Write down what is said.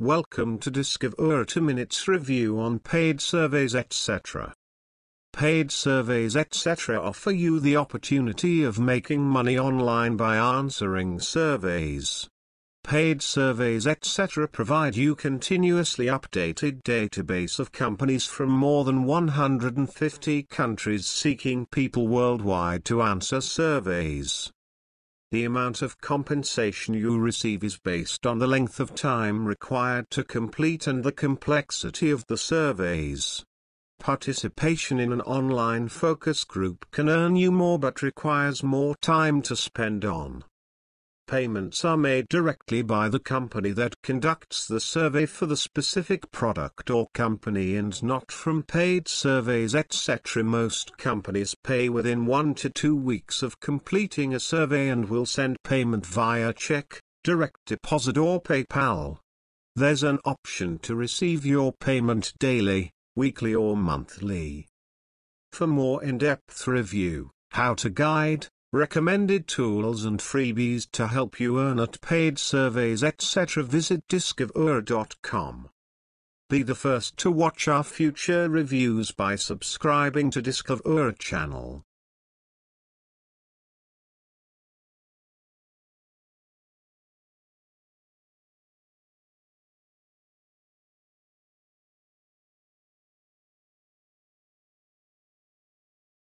Welcome to Discover 2 Minutes Review on Paid Surveys etc. Paid surveys etc. offer you the opportunity of making money online by answering surveys. Paid surveys etc. provide you continuously updated database of companies from more than 150 countries seeking people worldwide to answer surveys. The amount of compensation you receive is based on the length of time required to complete and the complexity of the surveys. Participation in an online focus group can earn you more but requires more time to spend on Payments are made directly by the company that conducts the survey for the specific product or company and not from paid surveys etc. Most companies pay within one to two weeks of completing a survey and will send payment via check, direct deposit or PayPal. There's an option to receive your payment daily, weekly or monthly. For more in-depth review, how to guide, recommended tools and freebies to help you earn at paid surveys etc. Visit discover.com. Be the first to watch our future reviews by subscribing to Discover channel.